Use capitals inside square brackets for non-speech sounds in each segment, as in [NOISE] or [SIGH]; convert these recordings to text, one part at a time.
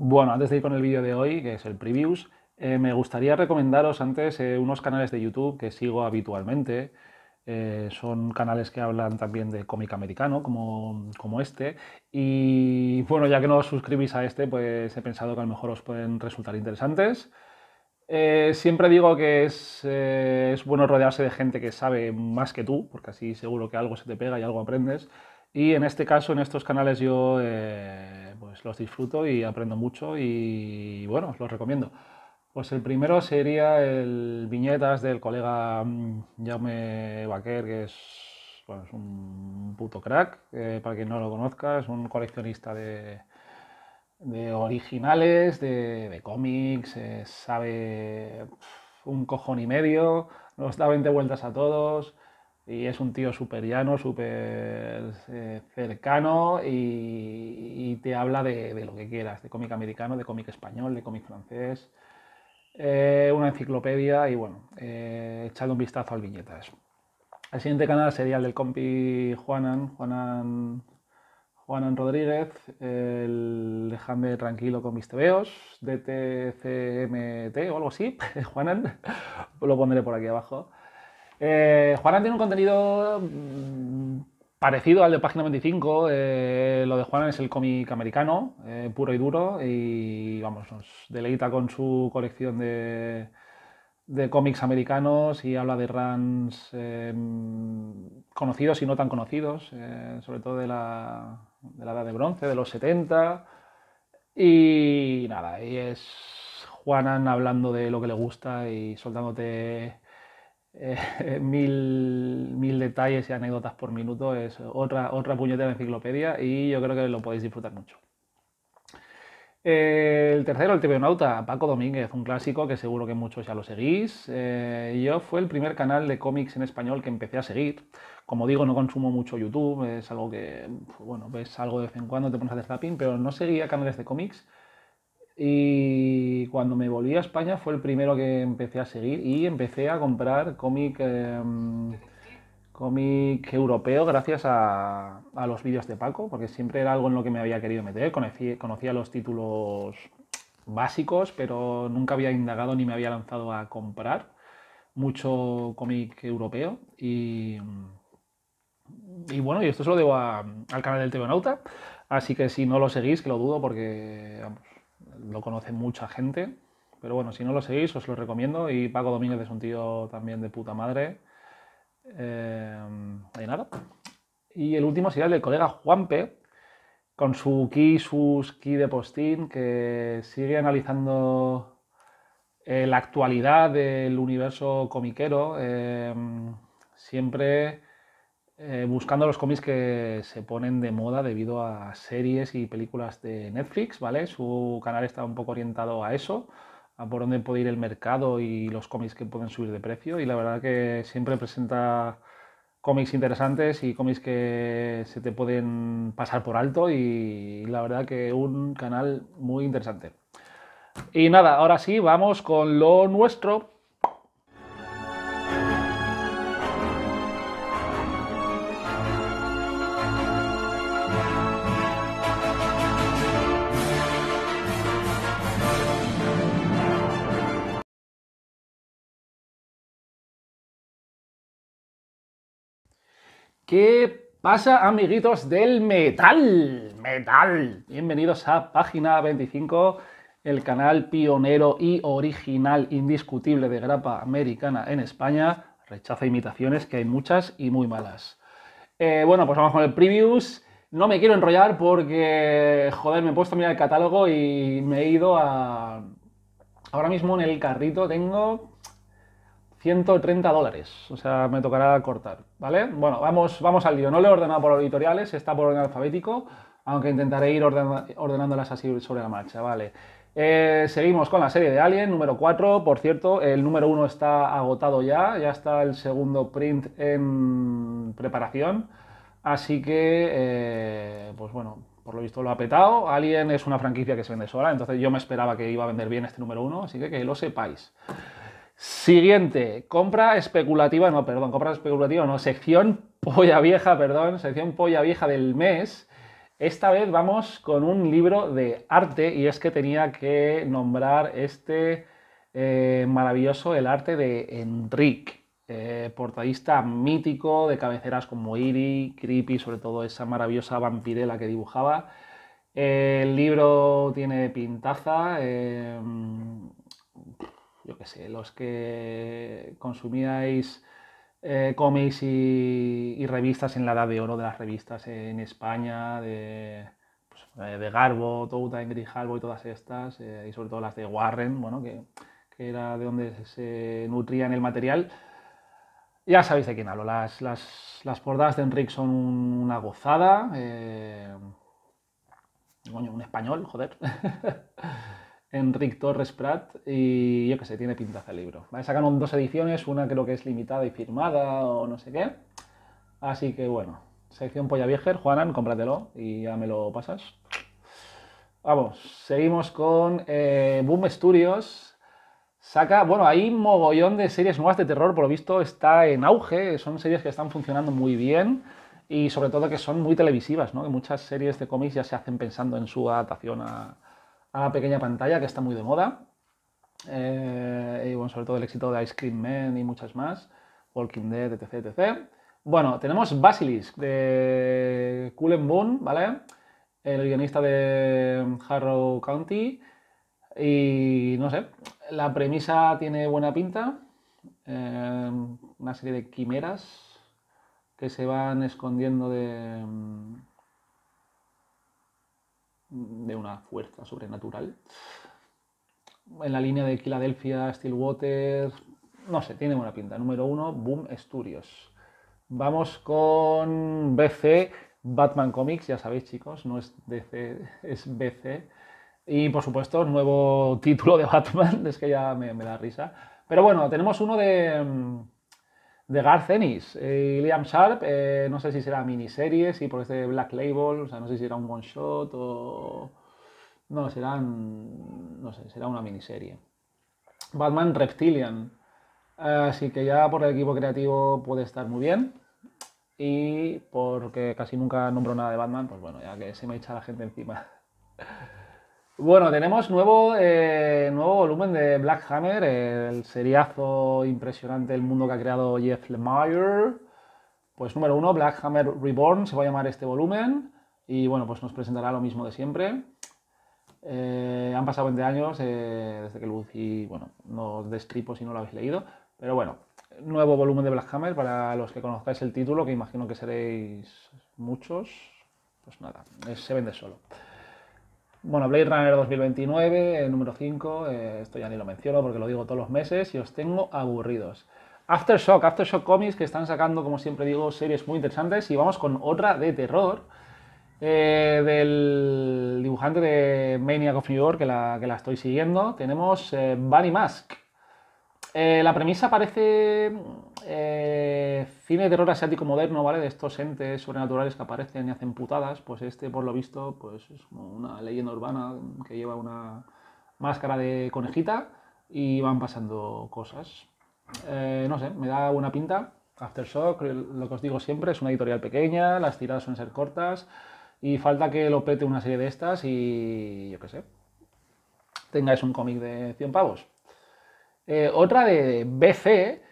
Bueno, antes de ir con el vídeo de hoy, que es el previews, eh, me gustaría recomendaros antes eh, unos canales de YouTube que sigo habitualmente. Eh, son canales que hablan también de cómic americano, como, como, este. Y bueno, ya que no os suscribís a este, pues he pensado que a lo mejor os pueden resultar interesantes. siempre digo que es, es, bueno rodearse de gente que sabe más que tú, porque así seguro que algo se te pega y algo aprendes. Y en este caso, en estos canales yo pues los disfruto y aprendo mucho y bueno, los recomiendo. Pues el primero sería el Viñetas del colega mm, Jaume Baquer, que es, un puto crack, para quien no lo conozca, es un coleccionista de, originales, de, cómics, eh, sabe un cojón y medio, nos da 20 vueltas a todos, y es un tío súper llano, súper eh, cercano y, te habla de, lo que quieras, de cómic americano, de cómic español, de cómic francés, eh, una enciclopedia y bueno, eh, echadle un vistazo al Viñetas. El siguiente canal sería el del compi Juanan, Juanan, Juanan Rodríguez, el Dejadme Tranquilo con mis tebeos, DTCMT o algo así, [LAUGHS] Juanan, lo pondré por aquí abajo. Eh, Juanan tiene un contenido mm, parecido al de Página 25. Eh, lo de Juana es el cómic americano, eh, puro y duro, y vamos, nos deleita con su colección de, cómics americanos y habla de runs conocidos y no tan conocidos, sobre todo de la, Edad de Bronce, de los 70. Y nada, y es Juanan hablando de lo que le gusta y soltándote eh, [LAUGHS] mil, detalles y anécdotas por minuto. Es otra, otra puñetera enciclopedia y yo creo que lo podéis disfrutar mucho. el tercero, el Nauta Paco Domínguez, un clásico que seguro que muchos ya lo seguís. Eh, yo fue el primer canal de cómics en español que empecé a seguir. Como digo, no consumo mucho YouTube, es algo que, bueno, ves algo de vez en cuando, te pones a hacer pero no seguía canales de cómics y cuando me volví a España fue el primero que empecé a seguir y empecé a comprar cómic, em, cómic europeo gracias a, a, los vídeos de Paco, porque siempre era algo en lo que me había querido meter. conocía los títulos básicos, pero nunca había indagado ni me había lanzado a comprar mucho cómic europeo. Y, y bueno, y esto se lo debo al canal del Teonauta. Así que si no lo seguís, que lo dudo porque vamos, lo conoce mucha gente. Pero bueno, si no lo seguís, os lo recomiendo. Y Paco Domínguez es un tío también de puta madre. Eh, y nada. Y el último sería el del colega Juanpe, con su ki, sus ki de postín, que sigue analizando eh, la actualidad del universo comiquero. Eh, siempre eh, buscando los cómics que se ponen de moda debido a series y películas de Netflix, ¿vale? Su canal está un poco orientado a eso, a por dónde puede ir el mercado y los cómics que pueden subir de precio. Y la verdad que siempre presenta cómics interesantes y cómics que se te pueden pasar por alto y la verdad que un canal muy interesante. Y nada, ahora sí, vamos con lo nuestro. ¿Qué pasa, amiguitos del metal? Metal. Bienvenidos a Página 25, el canal pionero y original indiscutible de grapa americana en España. Rechaza imitaciones, que hay muchas y muy malas. Eh, bueno, pues vamos con el previews. No me quiero enrollar porque, joder, me he puesto a mirar el catálogo y me he ido a... Ahora mismo en el carrito tengo 130 dólares. O sea, me tocará cortar, ¿vale? Bueno, vamos, vamos al lío. No lo he ordenado por editoriales, está por orden alfabético, aunque intentaré ir ordenándolas así sobre la marcha, ¿vale? Eh, seguimos con la serie de Alien, número 4. Por cierto, el número 1 está agotado ya, ya está el segundo print en preparación. Así que, eh, pues bueno, por lo visto lo ha petado. Alien es una franquicia que se vende sola, entonces yo me esperaba que iba a vender bien este número 1, así que que lo sepáis. Siguiente, compra especulativa, no, perdón, compra especulativa, no, sección polla vieja, perdón, sección polla vieja del mes. Esta vez vamos con un libro de arte y es que tenía que nombrar este eh, maravilloso, el arte de Enrique, eh, portadista mítico de cabeceras como Iri, Creepy, sobre todo esa maravillosa vampirela que dibujaba. el libro tiene pintaza eh, yo qué sé, los que consumíais eh, cómics y, revistas en la edad de oro de las revistas en España, de, pues, eh, de Garbo, Touta, Grijalbo y todas estas, eh, y sobre todo las de Warren, bueno, que, era de donde se nutría en el material. Ya sabéis de quién hablo, las, las, las portadas de Enric son una gozada. coño, un español, joder. [LAUGHS] Enric Torres Prat y yo que sé, tiene pintaza el libro. sacan Sacaron dos ediciones, una creo que es limitada y firmada o no sé qué. Así que bueno, sección Polla vieja, Juanan, cómpratelo y ya me lo pasas. Vamos, seguimos con eh, Boom Studios. Saca, bueno, hay mogollón de series nuevas de terror, por lo visto está en auge, son series que están funcionando muy bien y sobre todo que son muy televisivas, ¿no? Que muchas series de cómics ya se hacen pensando en su adaptación a, pequeña pantalla, que está muy de moda. Eh, y bueno, sobre todo el éxito de Ice Cream Man y muchas más, Walking Dead, etc. etc. Bueno, tenemos Basilisk de Cullen Boone, ¿vale? El guionista de Harrow County. Y no sé, la premisa tiene buena pinta. Eh, una serie de quimeras que se van escondiendo de de una fuerza sobrenatural. En la línea de Philadelphia, Stillwater, no sé, tiene buena pinta. Número uno, Boom Studios. Vamos con BC, Batman Comics, ya sabéis chicos, no es DC, [LAUGHS] es BC. Y por supuesto, nuevo título de Batman, [LAUGHS] es que ya me da risa. Pero bueno, tenemos uno de mm, The Garth Ennis eh, Liam Sharp, eh, no sé si será miniserie, si por este Black Label, o sea, no sé si será un one shot o... No, serán... no sé, será una miniserie. Batman Reptilian, así que ya por el equipo creativo puede estar muy bien. Y porque casi nunca nombro nada de Batman, pues bueno, ya que se me echa la gente encima. [LAUGHS] Bueno, tenemos nuevo, eh, nuevo volumen de Black Hammer, el seriazo impresionante del mundo que ha creado Jeff Lemire. Pues número uno, Black Hammer Reborn, se va a llamar este volumen. Y bueno, pues nos presentará lo mismo de siempre. Eh, han pasado 20 años eh, desde que Lucy, bueno, no os destripo si no lo habéis leído. Pero bueno, nuevo volumen de Black Hammer para los que conozcáis el título, que imagino que seréis muchos. Pues nada, se vende solo. Bueno, Blade Runner 2029, número 5, eh, esto ya ni lo menciono porque lo digo todos los meses y os tengo aburridos. Aftershock, Aftershock Comics que están sacando, como siempre digo, series muy interesantes y vamos con otra de terror. Eh, del dibujante de Maniac of New York, que la, que la estoy siguiendo, tenemos eh, Bunny Mask. la premisa parece eh, cine de terror asiático moderno, ¿vale? De estos entes sobrenaturales que aparecen y hacen putadas, pues este, por lo visto, pues es como una leyenda urbana que lleva una máscara de conejita y van pasando cosas. Eh, no sé, me da buena pinta. Aftershock, lo que os digo siempre, es una editorial pequeña, las tiradas suelen ser cortas y falta que lo pete una serie de estas y yo qué sé, tengáis un cómic de 100 pavos. Eh, otra de BC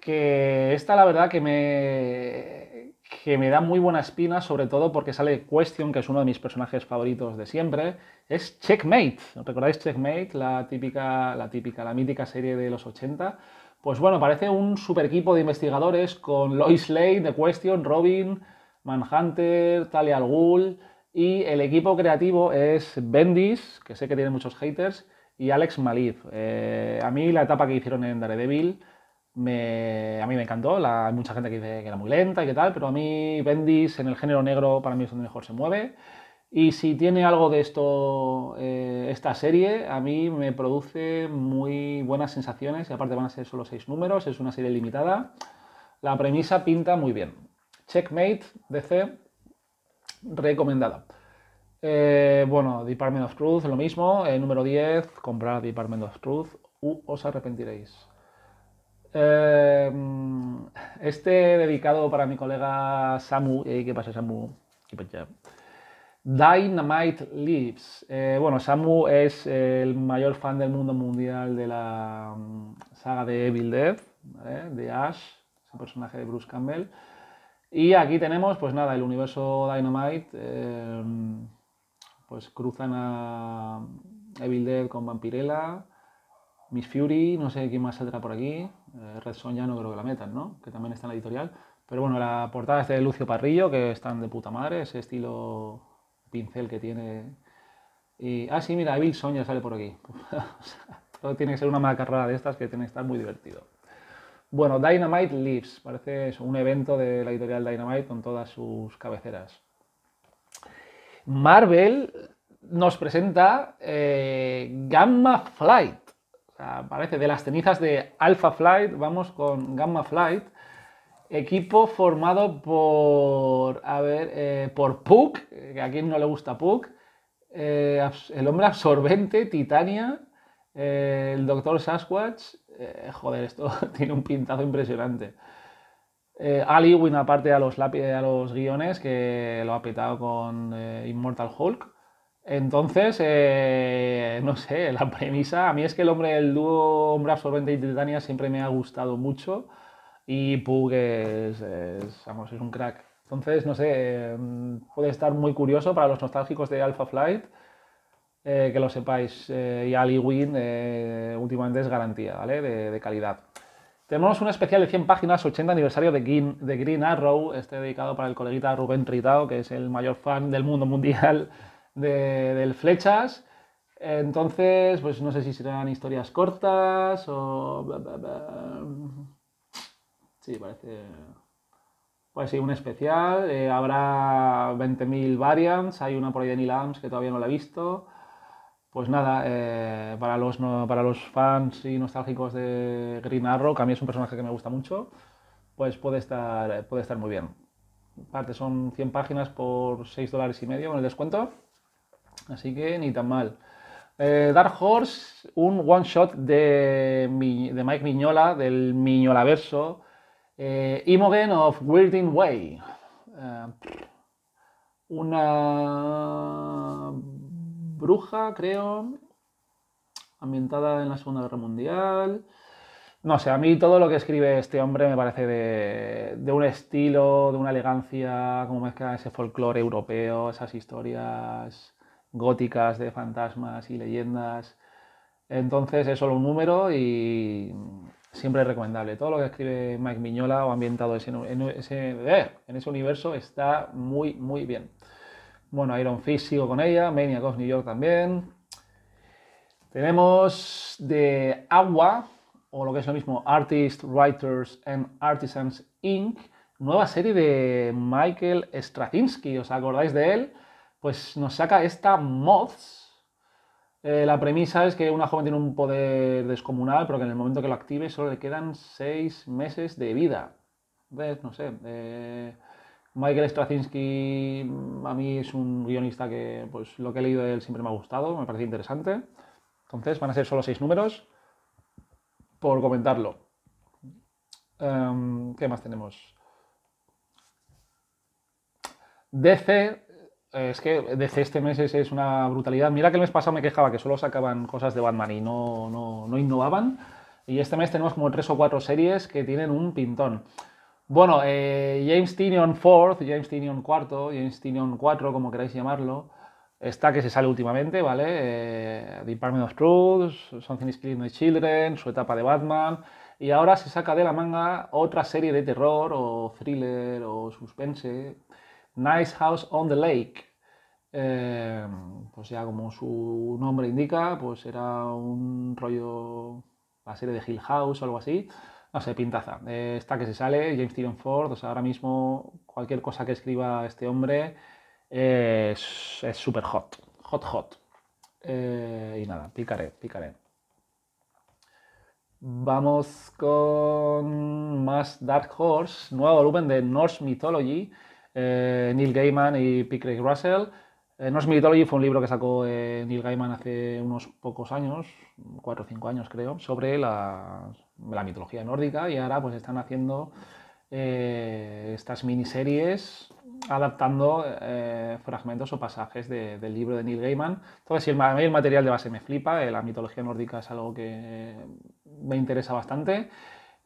que esta la verdad que me, que me da muy buena espina, sobre todo porque sale Question, que es uno de mis personajes favoritos de siempre, es Checkmate. ¿Recordáis Checkmate? La típica, la típica, la mítica serie de los 80. Pues bueno, parece un super equipo de investigadores con Lois Lane, de Question, Robin, Manhunter, Talia al Ghul y el equipo creativo es Bendis, que sé que tiene muchos haters, y Alex Maliv. Eh, a mí la etapa que hicieron en Daredevil a mí me encantó. La, hay mucha gente que dice que era muy lenta y que tal, pero a mí Bendis en el género negro para mí es donde mejor se mueve. Y si tiene algo de esto, eh, esta serie, a mí me produce muy buenas sensaciones. Y aparte van a ser solo seis números, es una serie limitada. La premisa pinta muy bien. Checkmate, DC, recomendada. Eh, bueno, Department of Truth, lo mismo. el eh, número 10, comprar Department of Truth os arrepentiréis. Eh, este dedicado para mi colega Samu. Eh, ¿Qué pasa, Samu? ¿Qué pasa? Dynamite Leaves. Eh, bueno, Samu es el mayor fan del mundo mundial de la mm, saga de Evil Dead, de Ash, ese personaje de Bruce Campbell. Y aquí tenemos, pues nada, el universo Dynamite. pues cruzan a Evil Dead con Vampirella, Miss Fury, no sé quién más saldrá por aquí. Eh, Red Sonja no creo que la metan, ¿no? Que también está en la editorial. Pero bueno, la portada es de Lucio Parrillo, que están de puta madre, ese estilo pincel que tiene. Y, ah, sí, mira, Bill Sonja sale por aquí. [LAUGHS] todo tiene que ser una macarrada de estas que tiene que estar muy divertido. Bueno, Dynamite Leaves, parece un evento de la editorial Dynamite con todas sus cabeceras. Marvel nos presenta eh, Gamma Flight, parece ah, de las cenizas de Alpha Flight, vamos con Gamma Flight. Equipo formado por, a ver, eh, por Puck, que a quien no le gusta Puck, eh, el hombre absorbente, Titania, eh, el doctor Sasquatch, joder, esto [LAUGHS] tiene un pintazo impresionante. Ali aparte a los, a los guiones, que lo ha petado con Immortal Hulk. Entonces, eh, no sé, la premisa, a mí es que el hombre, el dúo hombre absorbente y Titania siempre me ha gustado mucho y Pug es, vamos, es un crack. Entonces, no sé, em, puede estar muy curioso para los nostálgicos de Alpha Flight, eh, que lo sepáis, eh, y Ali Win últimamente es garantía, ¿vale? De, calidad. Tenemos un especial de 100 páginas, 80 aniversario de Green, Arrow, este dedicado para el coleguita Rubén Tritado, que es el mayor fan del mundo mundial de, del Flechas. Entonces, pues no sé si serán historias cortas o... Sí, parece... Pues sí, un especial. Eh, habrá 20.000 variants. Hay una por ahí de Neil que todavía no la he visto. Pues nada, eh, para, los, para los fans y nostálgicos de Green Arrow, que a mí es un personaje que me gusta mucho, pues puede estar, puede estar muy bien. Aparte son 100 páginas por 6 dólares y medio con el descuento. Así que ni tan mal. Eh, Dark Horse, un one shot de, Mike Miñola, del Miñolaverso. Eh, Imogen of Weirding Way. Eh, una bruja, creo, ambientada en la Segunda Guerra Mundial. No sé, a mí todo lo que escribe este hombre me parece de, de un estilo, de una elegancia, como mezcla ese folclore europeo, esas historias góticas de fantasmas y leyendas. Entonces es solo un número y siempre es recomendable. Todo lo que escribe Mike Miñola o ambientado ese, en, ese, eh, en ese universo está muy, muy bien. Bueno, Iron Fist sigo con ella, Maniac New York también. Tenemos de Agua, o lo que es lo mismo, Artists, Writers and Artisans Inc., nueva serie de Michael Straczynski. ¿Os acordáis de él? pues nos saca esta Moths. Eh, la premisa es que una joven tiene un poder descomunal, pero que en el momento que lo active solo le quedan seis meses de vida. no sé. Eh, Michael Straczynski mm, a mí es un guionista que pues lo que he leído de él siempre me ha gustado, me parece interesante. Entonces van a ser solo seis números por comentarlo. Em, ¿Qué más tenemos? DC es que desde este mes es, una brutalidad. Mira que el mes pasado me quejaba que solo sacaban cosas de Batman y no, no, innovaban. Y este mes tenemos como tres o cuatro series que tienen un pintón. Bueno, eh, James Tinion IV, James Tinion Cuarto, James Tinion 4, como queráis llamarlo, está que se sale últimamente, ¿vale? Eh, the Department of Truth, Something is Killing the Children, su etapa de Batman. Y ahora se saca de la manga otra serie de terror o thriller o suspense Nice House on the Lake. Em, pues ya como su nombre indica, pues era un rollo, la serie de Hill House o algo así. No sé, pintaza. Eh, esta está que se sale, James Stephen Ford, o sea, ahora mismo cualquier cosa que escriba este hombre es súper hot, hot, hot. Eh, y nada, picaré, picaré. Vamos con más Dark Horse, nuevo volumen de Norse Mythology. Eh, Neil Gaiman y P. Craig Russell. Eh, no Norse Mythology fue un libro que sacó eh, Neil Gaiman hace unos pocos años, cuatro o cinco años creo, sobre la, mitología nórdica y ahora pues están haciendo estas miniseries adaptando fragmentos o pasajes del libro de Neil Gaiman. Entonces, el, el material de base me flipa, la mitología nórdica es algo que me interesa bastante.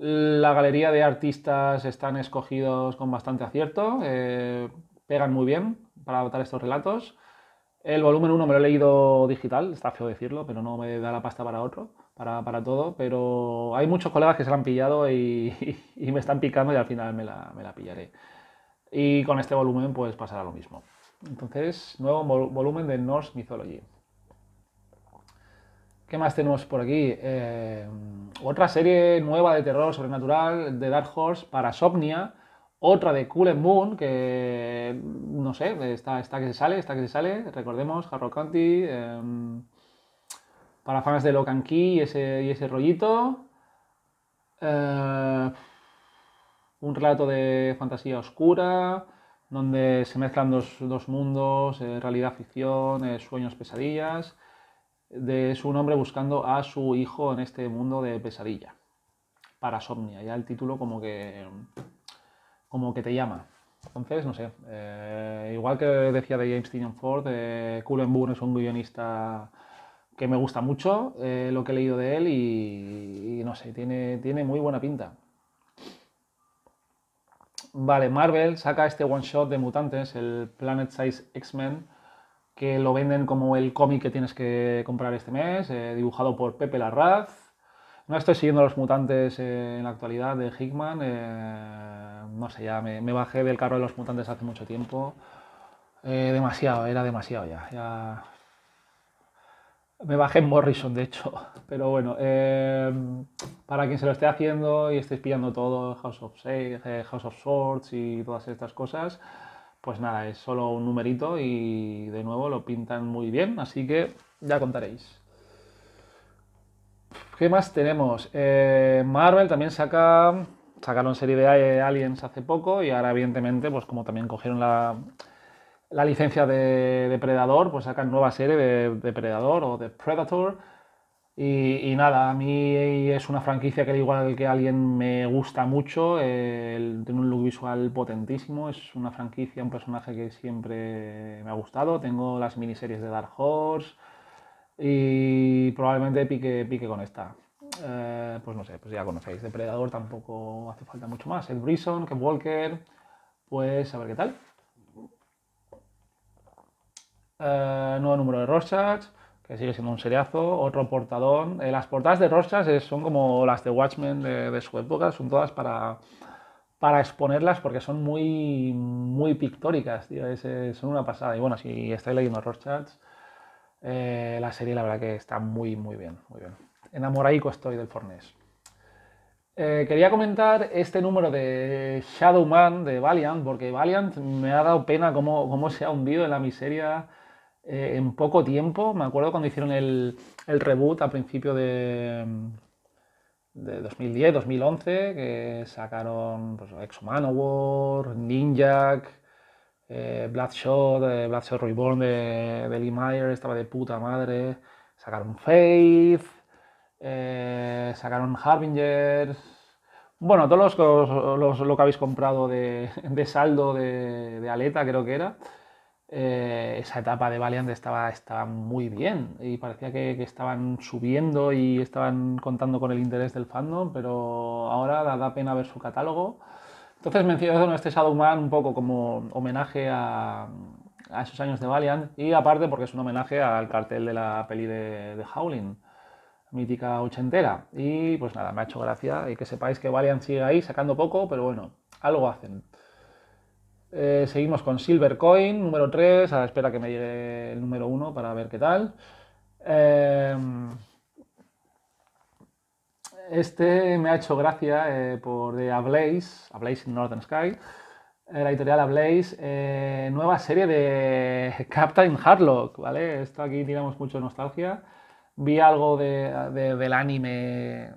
La galería de artistas están escogidos con bastante acierto, eh, pegan muy bien para votar estos relatos. El volumen 1 me lo he leído digital, está feo decirlo, pero no me da la pasta para otro, para, todo. Pero hay muchos colegas que se lo han pillado [LAUGHS] y, me están picando y al final me la, pillaré. Y con este volumen pues pasará lo mismo. Entonces, nuevo volumen de Norse Mythology. ¿Qué más tenemos por aquí? Eh, otra serie nueva de terror sobrenatural de Dark Horse para Somnia. Otra de Cool and Moon, que no sé, está, que se sale, está que se sale. Recordemos, Harrow County, em, para fans de Locan Key y ese, y rollito. Eh, un relato de fantasía oscura, donde se mezclan dos, dos mundos, eh, realidad-ficción, sueños-pesadillas de su nombre buscando a su hijo en este mundo de pesadilla. Parasomnia, ya el título como que, como que te llama. Entonces, no sé, eh, igual que decía de James Tynion Ford, eh, Cullen Boone es un guionista que me gusta mucho eh, lo que he leído de él y, no sé, tiene, tiene muy buena pinta. Vale, Marvel saca este one shot de mutantes, el Planet Size X-Men, que lo venden como el cómic que tienes que comprar este mes, eh, dibujado por Pepe Larraz. No estoy siguiendo los mutantes en la actualidad de Hickman. Eh, no sé, ya me, bajé del carro de los mutantes hace mucho tiempo. Eh, demasiado, era demasiado ya, ya. Me bajé en Morrison, de hecho. [LAUGHS] Pero bueno, em, para quien se lo esté haciendo y estéis pillando todo, House of, Sage, House of Swords y todas estas cosas, pues nada, es solo un numerito y de nuevo lo pintan muy bien, así que ya contaréis. ¿Qué más tenemos? Eh, Marvel también saca, sacaron serie de Aliens hace poco y ahora evidentemente, pues como también cogieron la, la licencia de Depredador, pues sacan nueva serie de Depredador o de Predator y, nada, a mí es una franquicia que al igual que alguien me gusta mucho, tiene un look visual potentísimo, es una franquicia, un personaje que siempre me ha gustado, tengo las miniseries de Dark Horse y probablemente pique, con esta. Eh, pues no sé, pues ya conocéis, Depredador tampoco hace falta mucho más, Ed Brison, que Walker, pues a ver qué tal. Eh, nuevo número de Rorschach que sigue siendo un seriazo, otro portadón. Eh, las portadas de Rorschach son como las de Watchmen de, su época, son todas para, para exponerlas porque son muy, muy pictóricas, tío. son una pasada. Y bueno, si estáis leyendo Rorschach, eh, la serie la verdad que está muy, muy bien, muy bien. Enamoraico estoy del Fornés. Eh, quería comentar este número de Shadow Man de Valiant, porque Valiant me ha dado pena cómo, cómo se ha hundido en la miseria eh, en poco tiempo. Me acuerdo cuando hicieron el, reboot a principio de, 2010, 2011, que sacaron pues, Exo Ninjak, Ninja, eh, Bloodshot, eh, Bloodshot Reborn de, Lee Meyer, estaba de puta madre. Sacaron Faith, sacaron Harbinger. Bueno, todos los, lo que habéis comprado de, saldo de Aleta, creo que era. Eh, esa etapa de Valiant estaba, estaba muy bien y parecía que, estaban subiendo y estaban contando con el interés del fandom, pero ahora da, pena ver su catálogo. Entonces menciono este Shadowman un poco como homenaje a, a, esos años de Valiant y aparte porque es un homenaje al cartel de la peli de, de Howling mítica ochentera. Y pues nada, me ha hecho gracia y que sepáis que Valiant sigue ahí sacando poco, pero bueno, algo hacen. Eh, seguimos con Silver Coin número 3, a la espera que me llegue el número 1 para ver qué tal. Eh, este me ha hecho gracia eh, por de Ablaze, Ablaze in Northern Sky, la editorial Ablaze, nueva serie de [LAUGHS] Captain Hardlock, ¿vale? Esto aquí tiramos mucho nostalgia. Vi algo del anime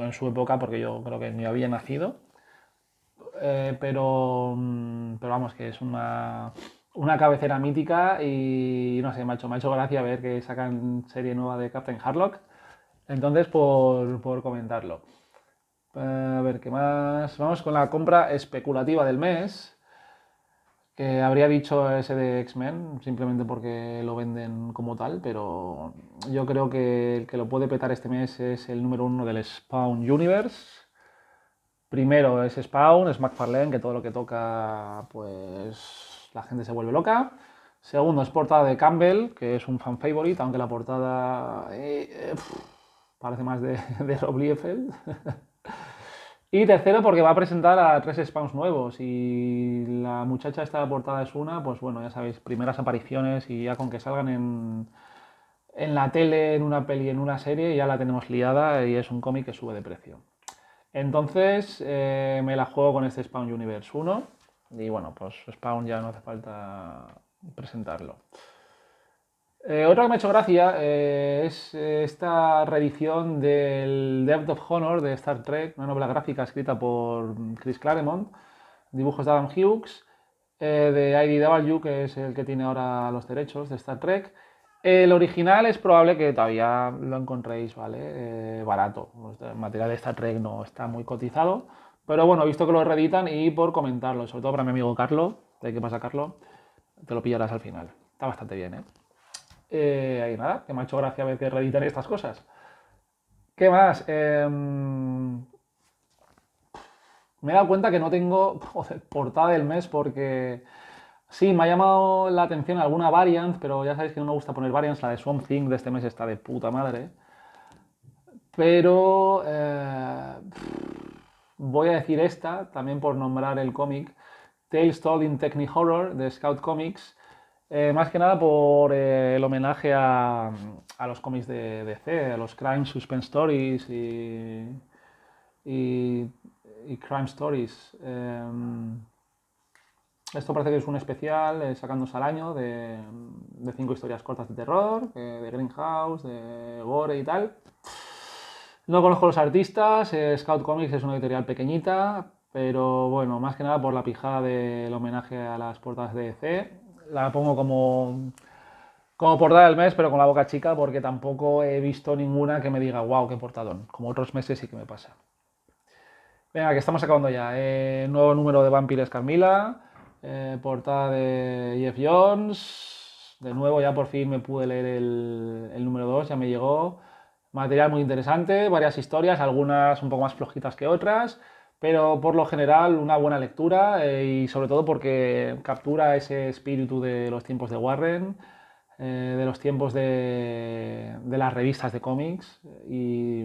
en su época porque yo creo que ni había nacido eh, pero, mm, pero vamos, que es una, cabecera mítica y no sé, me ha, hecho, me gracia ver que sacan serie nueva de Captain Harlock. Entonces, por, comentarlo. Eh, a ver, ¿qué más? Vamos con la compra especulativa del mes. Que habría dicho ese de X-Men, simplemente porque lo venden como tal, pero yo creo que el que lo puede petar este mes es el número uno del Spawn Universe, Primero es Spawn, es McFarlane, que todo lo que toca, pues la gente se vuelve loca. Segundo es portada de Campbell, que es un fan favorite, aunque la portada eh, parece más de, [LAUGHS] de Rob Liefeld. [LAUGHS] y tercero, porque va a presentar a tres Spawns nuevos. Y la muchacha esta portada es una, pues bueno, ya sabéis, primeras apariciones y ya con que salgan en, en la tele, en una peli, en una serie, ya la tenemos liada y es un cómic que sube de precio. Entonces eh, me la juego con este Spawn Universe 1 y bueno, pues Spawn ya no hace falta presentarlo. Eh, otra que me ha hecho gracia eh, es esta reedición del Depth of Honor de Star Trek, una novela gráfica escrita por Chris Claremont, dibujos de Adam Hughes, de IDW, que es el que tiene ahora los derechos de Star Trek. El original es probable que todavía lo encontréis, ¿vale? Eh, barato. El este material de Star Trek no está muy cotizado. Pero bueno, he visto que lo reeditan y por comentarlo, sobre todo para mi amigo Carlos, de qué pasa Carlos, te lo pillarás al final. Está bastante bien, ¿eh? ¿eh? ahí nada, que me ha hecho gracia ver que reeditan estas cosas. ¿Qué más? Em, me he dado cuenta que no tengo portada del mes porque Sí, me ha llamado la atención alguna variant, pero ya sabéis que no me gusta poner variants. La de Swamp Thing de este mes está de puta madre. Pero eh, voy a decir esta, también por nombrar el cómic. Tales Told in Techni Horror de Scout Comics. Eh, más que nada por eh, el homenaje a, a los cómics de DC, a los Crime Suspense Stories y, y, y Crime Stories. Em, esto parece que es un especial eh, sacándose al año de, de, cinco historias cortas de terror, eh, de Greenhouse, de Gore y tal. No conozco los artistas, eh, Scout Comics es una editorial pequeñita, pero bueno, más que nada por la pijada del homenaje a las portadas de DC. E la pongo como, como portada del mes, pero con la boca chica, porque tampoco he visto ninguna que me diga, wow, qué portadón, como otros meses sí que me pasa. Venga, que estamos acabando ya. nuevo número de Vampires Carmila. Eh, portada de Jeff Jones. De nuevo, ya por fin me pude leer el, número 2, ya me llegó. Material muy interesante, varias historias, algunas un poco más flojitas que otras, pero por lo general una buena lectura eh, y sobre todo porque captura ese espíritu de los tiempos de Warren, eh, de los tiempos de, de las revistas de cómics y,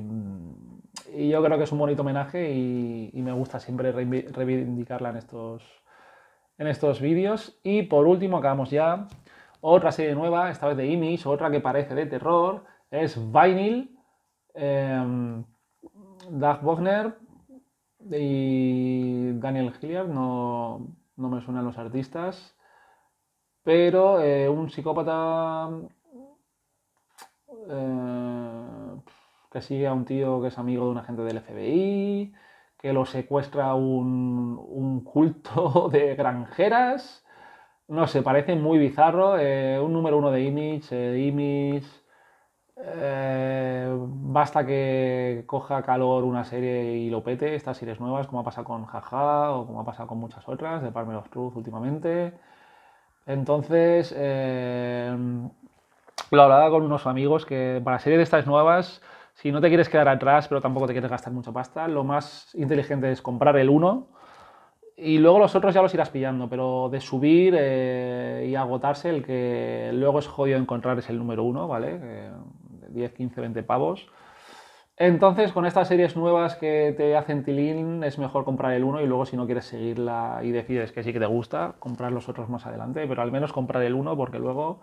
yo creo que es un bonito homenaje y, y me gusta siempre reivindicarla en estos, en estos vídeos. Y por último, acabamos ya, otra serie nueva, esta vez de Image, otra que parece de terror, es Vinyl, em, Doug Wagner y Daniel Hilliard, no, no, me suenan los artistas, pero eh, un psicópata eh, que sigue a un tío que es amigo de un agente del FBI que lo secuestra un, culto [LAUGHS] de granjeras. No sé, parece muy bizarro. Eh, un número uno de Image, eh, Image. Eh, basta que coja calor una serie y lo pete, estas series nuevas, como ha pasado con Jaja o como ha pasado con muchas otras, de Palmer of Truth últimamente. Entonces, lo hablaba con unos amigos que para series de estas nuevas si no te quieres quedar atrás, pero tampoco te quieres gastar mucha pasta, lo más inteligente es comprar el 1 y luego los otros ya los irás pillando, pero de subir eh, y agotarse, el que luego es jodido encontrar es el número 1, ¿vale? 10, 15, 20 pavos. Entonces, con estas series nuevas que te hacen tilín, es mejor comprar el 1 y luego si no quieres seguirla y decides que sí que te gusta, comprar los otros más adelante, pero al menos comprar el 1 porque luego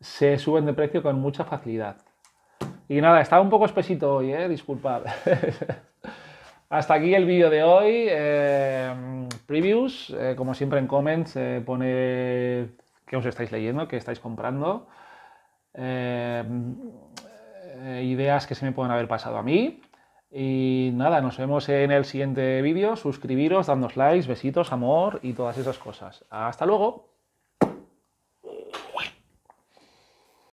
se suben de precio con mucha facilidad. Y nada, estaba un poco espesito hoy, eh, disculpad. [LAUGHS] Hasta aquí el vídeo de hoy. Eh, previews, eh, como siempre en comments pone qué os estáis leyendo, qué estáis comprando. ideas que se me pueden haber pasado a mí. Y nada, nos vemos en el siguiente vídeo. Suscribiros, dándos likes, besitos, amor y todas esas cosas. Hasta luego.